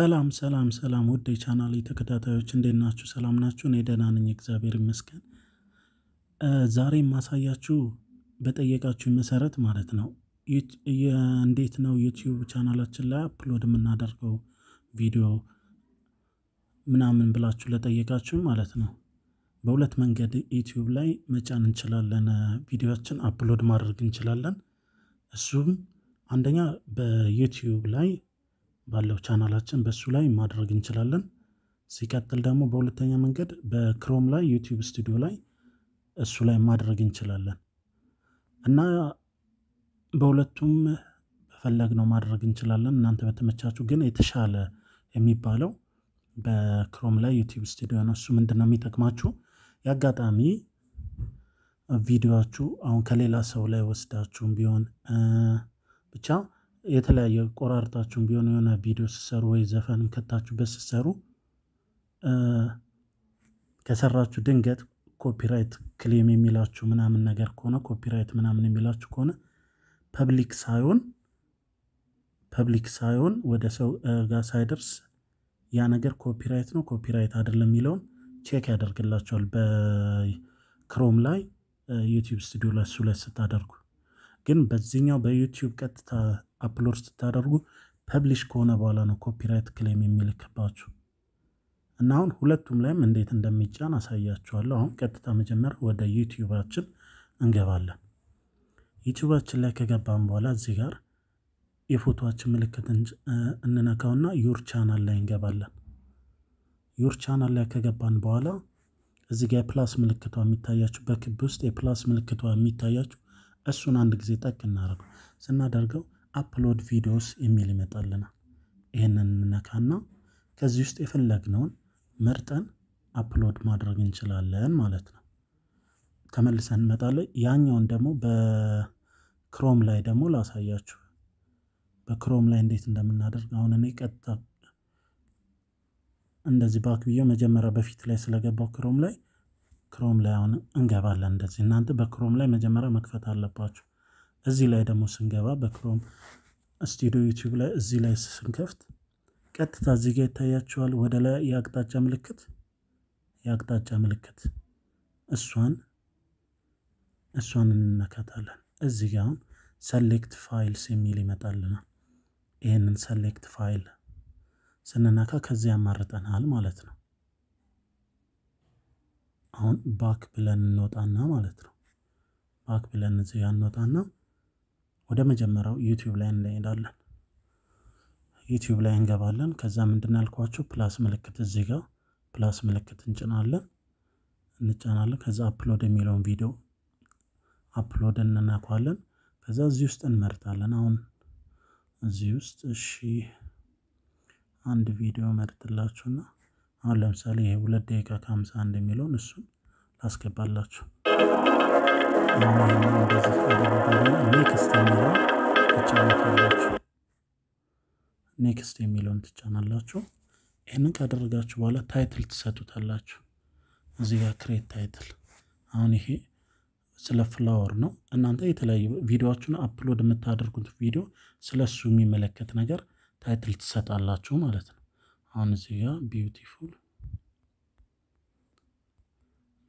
ሰላም ሰላም ሰላም ውድ የቻናል ተከታታዮች እንዴት ናችሁ? ሰላም ናችሁ? እኔ ደህና ነኝ፣ እግዚአብሔር ይመስገን። ዛሬ የማሳያችሁ በጠየቃችሁ መሰረት ማለት ነው እንዴት ነው ዩቲዩብ ቻናላችን ላይ አፕሎድ የምናደርገው ቪዲዮ ምናምን ብላችሁ ለጠየቃችሁ ማለት ነው በሁለት መንገድ ዩቲዩብ ላይ መጫን እንችላለን፣ ቪዲዮችን አፕሎድ ማድረግ እንችላለን። እሱም አንደኛ በዩቲዩብ ላይ ባለው ቻናላችን በሱ ላይ ማድረግ እንችላለን። ሲቀጥል ደግሞ በሁለተኛ መንገድ በክሮም ላይ ዩቲዩብ ስቱዲዮ ላይ እሱ ላይ ማድረግ እንችላለን እና በሁለቱም በፈለግነው ማድረግ እንችላለን። እናንተ በተመቻችሁ ግን የተሻለ የሚባለው በክሮም ላይ ዩቲዩብ ስቱዲዮ ነው። እሱ ምንድን ነው የሚጠቅማችሁ የአጋጣሚ ቪዲዮችሁ አሁን ከሌላ ሰው ላይ ወስዳችሁም ቢሆን ብቻ የተለያየ ቆራርጣችሁም ቢሆን የሆነ ቪዲዮ ስሰሩ ወይ ዘፈን ከታችሁበት ስሰሩ ከሰራችሁ ድንገት ኮፒራይት ክሌም የሚላችሁ ምናምን ነገር ከሆነ ኮፒራይት ምናምን የሚላችሁ ከሆነ ፐብሊክ ሳይሆን ፐብሊክ ሳይሆን ወደ ሰው ጋር ሳይደርስ ያ ነገር ኮፒራይት ነው ኮፒራይት አይደለም የሚለውን ቼክ ያደርግላቸዋል በክሮም ላይ ዩቲዩብ ስቱዲዮ ላይ እሱ ላይ ስታደርጉ ግን በዚህኛው በዩቲዩብ ቀጥታ አፕሎድ ስታደርጉ ፐብሊሽ ከሆነ በኋላ ነው ኮፒራይት ክሌም የሚልክባችሁ እና አሁን ሁለቱም ላይም እንዴት እንደሚጫን አሳያችኋለሁ። አሁን ቀጥታ መጀመር ወደ ዩቲዩባችን እንገባለን። ዩቲዩባችን ላይ ከገባን በኋላ እዚህ ጋር የፎቶችን ምልክት እንነካውና ዩር ቻናል ላይ እንገባለን። ዩር ቻናል ላይ ከገባን በኋላ እዚህ ጋር የፕላስ ምልክቷ የሚታያችሁ በክብ ውስጥ የፕላስ ምልክቷ የሚታያችሁ እሱን አንድ ጊዜ ጠቅ እናደርገው። ስናደርገው አፕሎድ ቪዲዮስ የሚል ይመጣልናል። ይህንን እንነካና ከዚህ ውስጥ የፈለግነውን መርጠን አፕሎድ ማድረግ እንችላለን ማለት ነው። ተመልሰን እንመጣለን። ያኛውን ደግሞ በክሮም ላይ ደግሞ ላሳያችሁ። በክሮም ላይ እንዴት እንደምናደርግ አሁን እኔ ቀጥታ እንደዚህ ባክ ብዬ መጀመሪያ በፊት ላይ ስለገባው ክሮም ላይ ክሮም ላይ አሁን እንገባለን። እንደዚህ እናንተ በክሮም ላይ መጀመሪያ መክፈት አለባችሁ። እዚህ ላይ ደግሞ ስንገባ በክሮም ስቱዲዮ ዩቲዩብ ላይ እዚህ ላይ ስንከፍት ቀጥታ እዚህ ጋር ይታያችኋል። ወደ ላይ የአቅጣጫ ምልክት የአቅጣጫ ምልክት እሷን እሷን እንነካታለን። እዚህ ጋር አሁን ሰሌክት ፋይልስ የሚል ይመጣልናል። ይህንን ሰሌክት ፋይል ስንነካ ከዚህ ያማርጠናል ማለት ነው። አሁን ባክ ብለን እንወጣና ማለት ነው። ባክ ብለን እዚህ ጋር እንወጣና ወደ መጀመሪያው ዩቲዩብ ላይ እንሄዳለን። ዩቲዩብ ላይ እንገባለን። ከዛ ምንድን ያልኳችሁ ፕላስ ምልክት እዚህ ጋር ፕላስ ምልክት እንጭናለን እንጫናለን። ከዛ አፕሎድ የሚለውን ቪዲዮ አፕሎድ እንናኳለን። ከዛ እዚህ ውስጥ እንመርጣለን። አሁን እዚህ ውስጥ እሺ አንድ ቪዲዮ መርጥላችሁና አሁን ለምሳሌ ይሄ ሁለት ደቂቃ ከሀምሳ አንድ የሚለውን እሱን ላስገባላችሁ። ኔክስት የሚለው ትጫናላችሁ። ኔክስት የሚለውን ትጫናላችሁ። ይህንን ካደረጋችሁ በኋላ ታይትል ትሰጡታላችሁ። እዚህ ጋር ክሬት ታይትል። አሁን ይሄ ስለ ፍላወር ነው። እናንተ የተለያዩ ቪዲዮዎችን አፕሎድ የምታደርጉት ቪዲዮ ስለሱ የሚመለከት ነገር ታይትል ትሰጣላችሁ ማለት ነው። አሁን እዚህ ጋር ቢዩቲፉል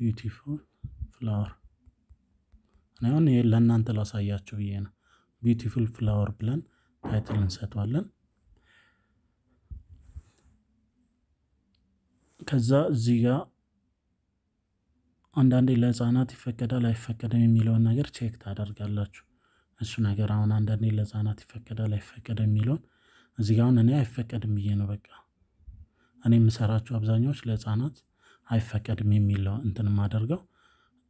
ቢዩቲፉል ፍላወር እኔ አሁን ለእናንተ ላሳያችሁ ብዬ ነው። ቢዩቲፉል ፍላወር ብለን ታይትል እንሰጠዋለን። ከዛ እዚህ ጋ አንዳንዴ ለህፃናት ይፈቀዳል አይፈቀድም የሚለውን ነገር ቼክ ታደርጋላችሁ። እሱ ነገር አሁን አንዳንዴ ለህፃናት ይፈቀዳል አይፈቀድም የሚለውን እዚህ ጋር አሁን እኔ አይፈቀድም ብዬ ነው በቃ እኔ የምሰራቸው አብዛኛዎች ለህፃናት አይፈቀድም የሚለው እንትን የማደርገው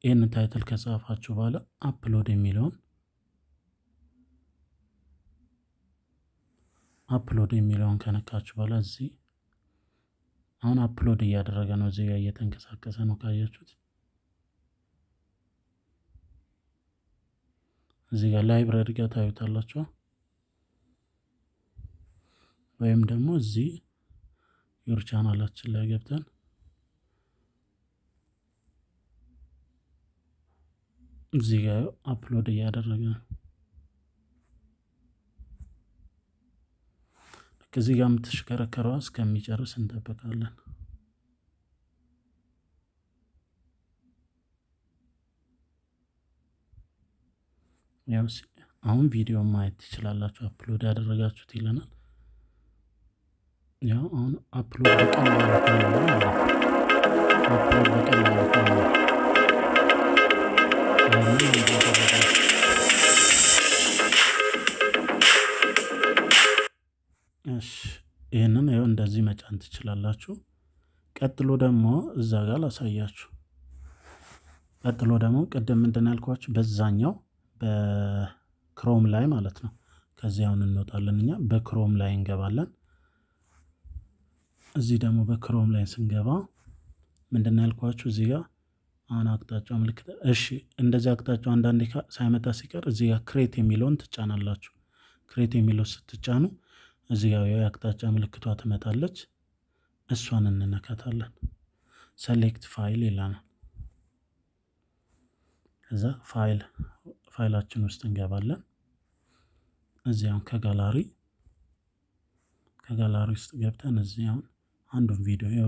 ይህንን ታይትል ከጻፋችሁ በኋላ አፕሎድ የሚለውን አፕሎድ የሚለውን ከነካችሁ በኋላ እዚህ አሁን አፕሎድ እያደረገ ነው። እዚህ ጋር እየተንቀሳቀሰ ነው። ካያችሁት እዚህ ጋር ላይብረሪ ጋር ታዩታላችሁ ወይም ደግሞ እዚህ ዩር ቻናላችን ላይ ገብተን እዚህ ጋር አፕሎድ እያደረገ ነው። ከዚህ ጋር የምትሽከረከረዋ እስከሚጨርስ እንጠብቃለን። አሁን ቪዲዮ ማየት ትችላላችሁ፣ አፕሎድ ያደረጋችሁት ይለናል። ያ አሁን አፕሎድ በቀን ማለት ነው ማለት ነው። አፕሎድ በቀን ማለት ነው። ይህንን ይኸው እንደዚህ መጫን ትችላላችሁ። ቀጥሎ ደግሞ እዛ ጋር ላሳያችሁ። ቀጥሎ ደግሞ ቅድም ምንድን ያልኳችሁ በዛኛው በክሮም ላይ ማለት ነው። ከዚያውን እንወጣለን እኛ በክሮም ላይ እንገባለን። እዚህ ደግሞ በክሮም ላይ ስንገባ ምንድን ያልኳችሁ እዚህ ጋር አሁን አቅጣጫ ምልክት እሺ፣ እንደዚህ አቅጣጫ አንዳንዴ ሳይመጣ ሲቀር እዚህ ጋር ክሬት የሚለውን ትጫናላችሁ። ክሬት የሚለው ስትጫኑ እዚህ ጋር የአቅጣጫ ምልክቷ ትመጣለች። እሷን እንነካታለን። ሰሌክት ፋይል ይላናል። እዛ ፋይል ፋይላችን ውስጥ እንገባለን። እዚያውን ከጋላሪ ከጋላሪ ውስጥ ገብተን እዚያውን አንዱን ቪዲዮ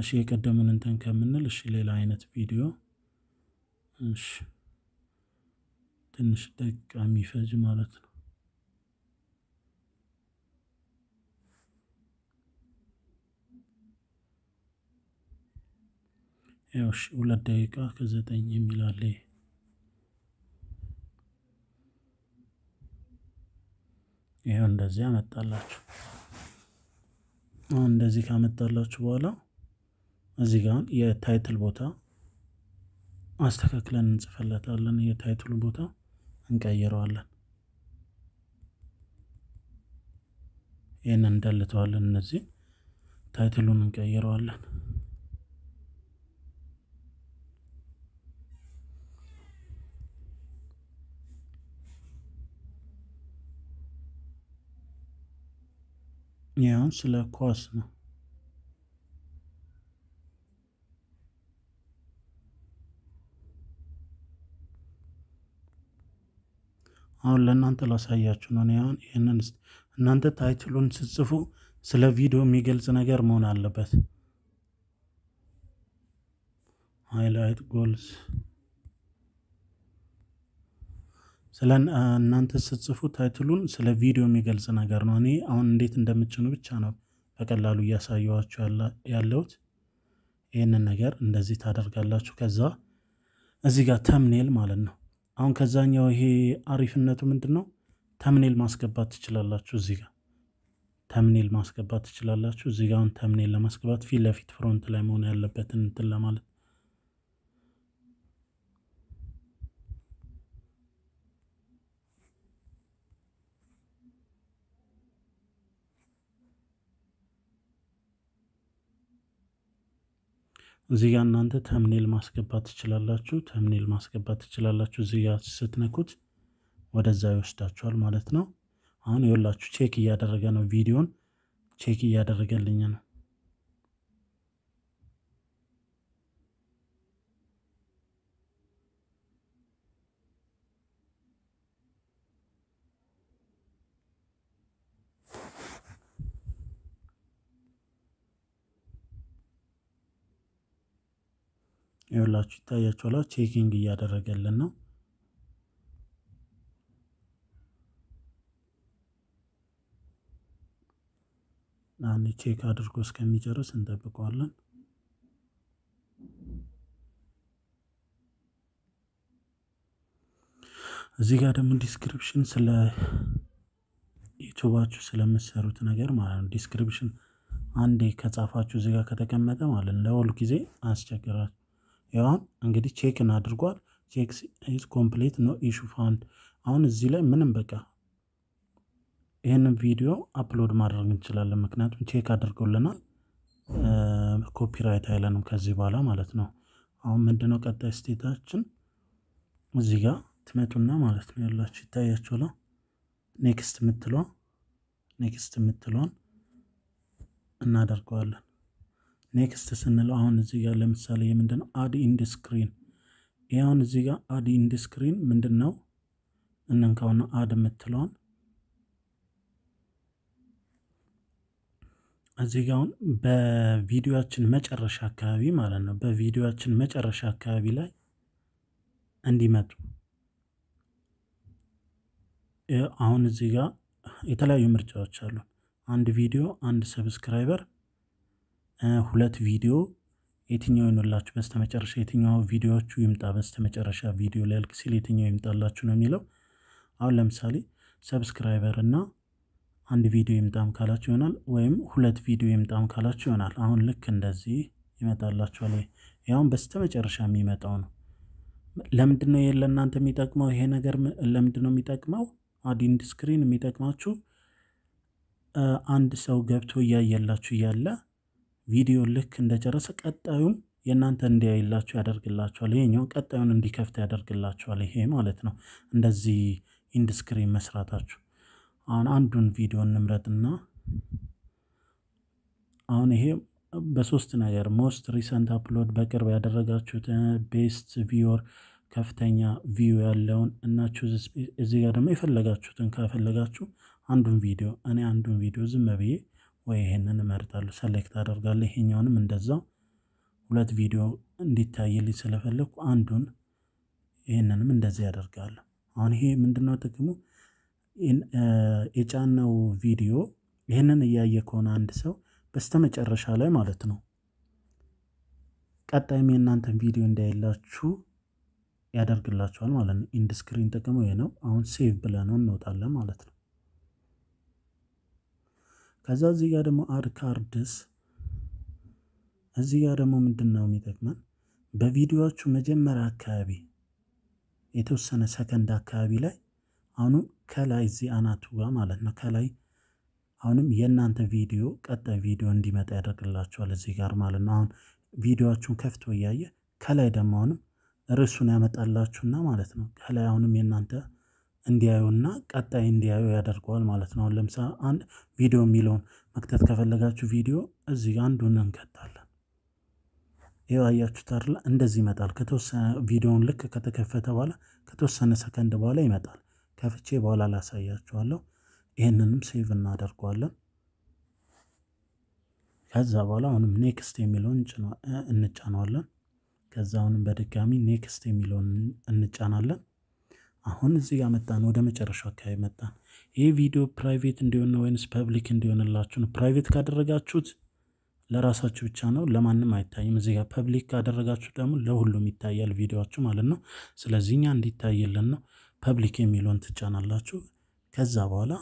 እሺ፣ የቀደሙን እንትን ከምንል እሺ፣ ሌላ አይነት ቪዲዮ እሺ፣ ትንሽ ደቂቃ የሚፈጅ ማለት ነው። ያው እሺ፣ ሁለት ደቂቃ ከዘጠኝ የሚል አለ። ይኸው እንደዚያ መጣላችሁ። አሁን እንደዚህ ካመጣላችሁ በኋላ እዚህ ጋር የታይትል ቦታ አስተካክለን እንጽፈለታለን። የታይትሉ ቦታ እንቀይረዋለን። ይህንን እንደልተዋለን። እነዚህ ታይትሉን እንቀይረዋለን። ያሁን ስለ ኳስ ነው። አሁን ለእናንተ ላሳያችሁ ነው። አሁን ይህንን እናንተ ታይትሉን ስጽፉ ስለ ቪዲዮ የሚገልጽ ነገር መሆን አለበት። ሃይላይት ጎልስ ስለ እናንተ ስትጽፉ ታይትሉን ስለ ቪዲዮ የሚገልጽ ነገር ነው። እኔ አሁን እንዴት እንደምጭኑ ብቻ ነው በቀላሉ እያሳየኋችሁ ያለሁት። ይህንን ነገር እንደዚህ ታደርጋላችሁ። ከዛ እዚህ ጋር ተምኔል ማለት ነው። አሁን ከዛኛው ይሄ አሪፍነቱ ምንድን ነው? ተምኔል ማስገባት ትችላላችሁ። እዚህ ጋር ተምኔል ማስገባት ትችላላችሁ። እዚህ ጋር አሁን ተምኔል ለማስገባት ፊት ለፊት ፍሮንት ላይ መሆን ያለበትን እንትን ለማለት እዚህ ጋር እናንተ ተምኔል ማስገባት ትችላላችሁ። ተምኔል ማስገባት ትችላላችሁ። እዚህ ጋር ስትነኩት ወደዛ ይወስዳችኋል ማለት ነው። አሁን የወላችሁ ቼክ እያደረገ ነው፣ ቪዲዮን ቼክ እያደረገልኝ ነው። ይኸውላችሁ ይታያችኋል ቼኪንግ እያደረገልን ነው። አንድ ቼክ አድርጎ እስከሚጨርስ እንጠብቀዋለን። እዚህ ጋር ደግሞ ዲስክሪፕሽን ስለ ዩቱባችሁ ስለምሰሩት ነገር ማለት ነው። ዲስክሪፕሽን አንዴ ከጻፋችሁ እዚህ ጋር ከተቀመጠ ማለት ለሁል ጊዜ አያስቸግራችሁ ይሁን እንግዲህ ቼክ እናድርጓል። ቼክ ኢዝ ኮምፕሌት ኖ ኢሹ ፋንድ። አሁን እዚህ ላይ ምንም በቃ ይህንን ቪዲዮ አፕሎድ ማድረግ እንችላለን፣ ምክንያቱም ቼክ አድርጎልናል። ኮፒራይት አይለንም ከዚህ በኋላ ማለት ነው። አሁን ምንድነው ቀጣይ ስቴታችን? እዚህ ጋ ትመጡና ማለት ነው ያላችሁ ይታያችኋል። ኔክስት ምትሏ ኔክስት ምትሏን እናደርገዋለን። ኔክስት ስንለው አሁን እዚህ ጋር ለምሳሌ የምንድን ነው አድ ኢንድ ስክሪን ይህ አሁን እዚህ ጋር አድ ኢንድ ስክሪን ምንድን ነው እንንካውና አድ የምትለውን እዚህ ጋር አሁን በቪዲዮችን መጨረሻ አካባቢ ማለት ነው በቪዲዮችን መጨረሻ አካባቢ ላይ እንዲመጡ አሁን እዚህ ጋር የተለያዩ ምርጫዎች አሉ። አንድ ቪዲዮ፣ አንድ ሰብስክራይበር ሁለት ቪዲዮ የትኛው ይኖላችሁ በስተመጨረሻ የትኛው ቪዲዮዎቹ ይምጣ በስተመጨረሻ ቪዲዮ ሊያልቅ ሲል የትኛው ይምጣላችሁ ነው የሚለው። አሁን ለምሳሌ ሰብስክራይበር እና አንድ ቪዲዮ ይምጣም ካላችሁ ይሆናል፣ ወይም ሁለት ቪዲዮ ይምጣም ካላችሁ ይሆናል። አሁን ልክ እንደዚህ ይመጣላችኋል። ያሁን በስተመጨረሻ የሚመጣው ነው። ለምንድን ነው ለእናንተ የሚጠቅመው ይሄ ነገር? ለምንድን ነው የሚጠቅመው? አዲንድ ስክሪን የሚጠቅማችሁ አንድ ሰው ገብቶ እያየላችሁ እያለ ቪዲዮ ልክ እንደጨረሰ ቀጣዩም የእናንተ እንዲያይላችሁ ያደርግላችኋል። ይሄኛው ቀጣዩን እንዲከፍት ያደርግላችኋል። ይሄ ማለት ነው እንደዚህ ኢንድስክሪን መስራታችሁ። አሁን አንዱን ቪዲዮ እንምረጥና አሁን ይሄ በሶስት ነገር ሞስት ሪሰንት አፕሎድ በቅርብ ያደረጋችሁት፣ ቤስት ቪወር ከፍተኛ ቪው ያለውን እና ቹዝ እዚህ ጋር ደግሞ የፈለጋችሁትን ካፈለጋችሁ አንዱን ቪዲዮ እኔ አንዱን ቪዲዮ ዝም ብዬ ወይ ይሄንን እመርጣለሁ ሰሌክት አደርጋለሁ። ይሄኛውንም እንደዛው ሁለት ቪዲዮ እንዲታይልኝ ስለፈለኩ አንዱን ይሄንንም እንደዚህ ያደርጋለሁ። አሁን ይሄ ምንድነው ጥቅሙ? የጫነው ቪዲዮ ይህንን እያየ ከሆነ አንድ ሰው በስተመጨረሻ ላይ ማለት ነው ቀጣይም የእናንተን ቪዲዮ እንዳይላችሁ ያደርግላችኋል ማለት ነው። ኢንድስክሪን ጥቅሙ ይሄ ነው። አሁን ሴቭ ብለነው እንወጣለን ማለት ነው። ከዛ እዚህ ጋር ደግሞ አድ ካርድስ እዚህ ጋር ደግሞ ምንድን ነው የሚጠቅመን በቪዲዮዎቹ መጀመሪያ አካባቢ የተወሰነ ሰከንድ አካባቢ ላይ አሁን ከላይ እዚህ አናቱ ጋር ማለት ነው ከላይ አሁንም የእናንተ ቪዲዮ ቀጣይ ቪዲዮ እንዲመጣ ያደርግላችኋል እዚህ ጋር ማለት ነው። አሁን ቪዲዮችሁን ከፍቶ እያየ ከላይ ደግሞ አሁንም ርዕሱን ያመጣላችሁና ማለት ነው ከላይ አሁንም የእናንተ እና ቀጣይ እንዲያዩ ያደርገዋል ማለት ነው። ለምሳሌ አንድ ቪዲዮ የሚለውን መክተት ከፈለጋችሁ ቪዲዮ እዚህ አንዱን እንከታለን። ይኸው አያችሁት እንደዚህ ይመጣል። ከተወሰነ ቪዲዮውን ልክ ከተከፈተ በኋላ ከተወሰነ ሰከንድ በኋላ ይመጣል። ከፍቼ በኋላ ላሳያችኋለሁ። ይህንንም ሴቭ እናደርገዋለን። ከዛ በኋላ አሁንም ኔክስት የሚለውን እንጫነዋለን። ከዛ አሁንም በድጋሚ ኔክስት የሚለውን እንጫናለን። አሁን እዚህ ጋር መጣን፣ ወደ መጨረሻው አካባቢ መጣን። ይህ ቪዲዮ ፕራይቬት እንዲሆን ወይንስ ፐብሊክ እንዲሆንላችሁ ነው? ፕራይቬት ካደረጋችሁት ለራሳችሁ ብቻ ነው፣ ለማንም አይታይም። እዚህ ጋር ፐብሊክ ካደረጋችሁ ደግሞ ለሁሉም ይታያል ቪዲዮችሁ ማለት ነው። ስለዚህ እኛ እንዲታይልን ነው ፐብሊክ የሚለውን ትጫናላችሁ። ከዛ በኋላ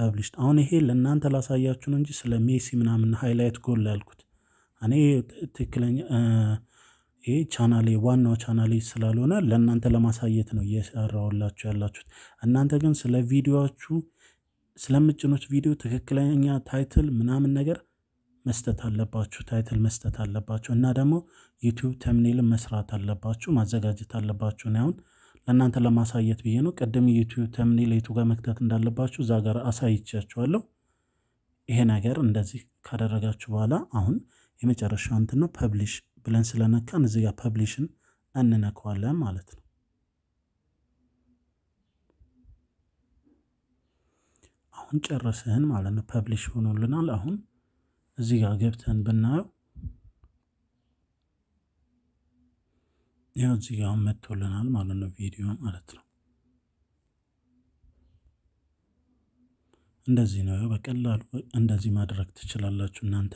ፐብሊሽ። አሁን ይሄ ለእናንተ ላሳያችሁ ነው እንጂ ስለ ሜሲ ምናምን ሃይላይት ጎል ያልኩት እኔ ትክክለኛ ይሄ ቻናሌ ዋናው ቻናሌ ስላልሆነ ለእናንተ ለማሳየት ነው እየሰራሁላችሁ ያላችሁት። እናንተ ግን ስለ ቪዲዮችሁ ስለምጭኖች ቪዲዮ ትክክለኛ ታይትል ምናምን ነገር መስጠት አለባችሁ። ታይትል መስጠት አለባችሁ እና ደግሞ ዩቲዩብ ተምኔልን መስራት አለባችሁ፣ ማዘጋጀት አለባችሁ። እኔ አሁን ለእናንተ ለማሳየት ብዬ ነው። ቅድም ዩቲዩብ ተምኔል የቱ ጋር መክተት እንዳለባችሁ እዛ ጋር አሳይቻችኋለሁ። ይሄ ነገር እንደዚህ ካደረጋችሁ በኋላ አሁን የመጨረሻው እንትን ነው ፐብሊሽ ብለን ስለነካን እዚህ ጋር ፐብሊሽን እንነካዋለን ማለት ነው። አሁን ጨረስህን ማለት ነው። ፐብሊሽ ሆኖልናል። አሁን እዚህ ጋር ገብተን ብናየው ያው እዚህ ጋር መጥቶልናል ማለት ነው። ቪዲዮ ማለት ነው። እንደዚህ ነው። በቀላሉ እንደዚህ ማድረግ ትችላላችሁ እናንተ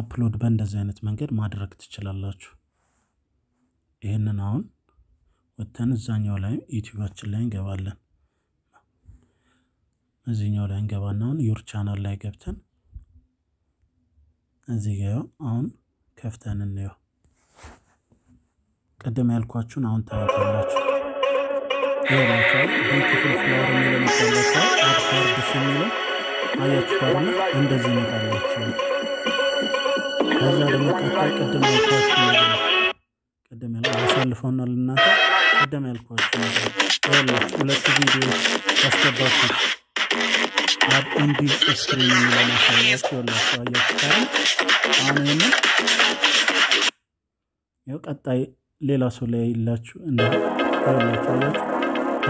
አፕሎድ በእንደዚህ አይነት መንገድ ማድረግ ትችላላችሁ። ይህንን አሁን ወተን እዛኛው ላይ ዩቲዩባችን ላይ እንገባለን። እዚኛው ላይ እንገባና አሁን ዩር ቻናል ላይ ገብተን እዚህ ጋ አሁን ከፍተን እንየው። ቅድም ያልኳችሁን አሁን ታያላችሁ። ክፍል ፍላር የሚለው የሚባላቸው አድካርድ የሚለው አያችሁ፣ እንደዚህ ይመጣላችሁ ከዛ ደግሞ ቀጣይ ቅድም ያልኳችሁ ነገር ቅድም ያል አሳልፈውና ልናተ ቅድም ያልኳችሁ ነገር ሁለት ቪዲዮዎች ያስገባችሁ አድ ኢንዲስ ስክሪን የሚለውን አሳያችሁ ያላችሁ አያችሁ ካለ አሁን ይህን ይኸው ቀጣይ ሌላ ሰው ላይ ያላችሁ እንደላችሁ አያችሁ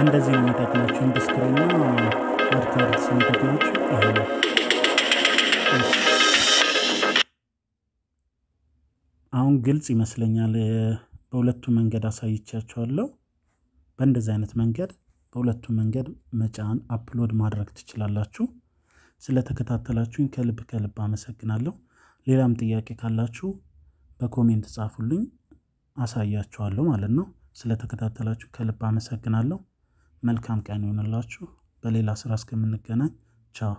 እንደዚህ ነው የሚጠቅማችሁ ኢንዲስክሪን አድካርድ ስንጠቅማችሁ ይሄ ነው። አሁን ግልጽ ይመስለኛል። በሁለቱም መንገድ አሳይቻቸዋለሁ። በእንደዚህ አይነት መንገድ በሁለቱም መንገድ መጫን አፕሎድ ማድረግ ትችላላችሁ። ስለተከታተላችሁኝ ከልብ ከልብ አመሰግናለሁ። ሌላም ጥያቄ ካላችሁ በኮሜንት ጻፉልኝ፣ አሳያችኋለሁ ማለት ነው። ስለተከታተላችሁ ከልብ አመሰግናለሁ። መልካም ቀን ይሆንላችሁ። በሌላ ስራ እስከምንገናኝ ቻው።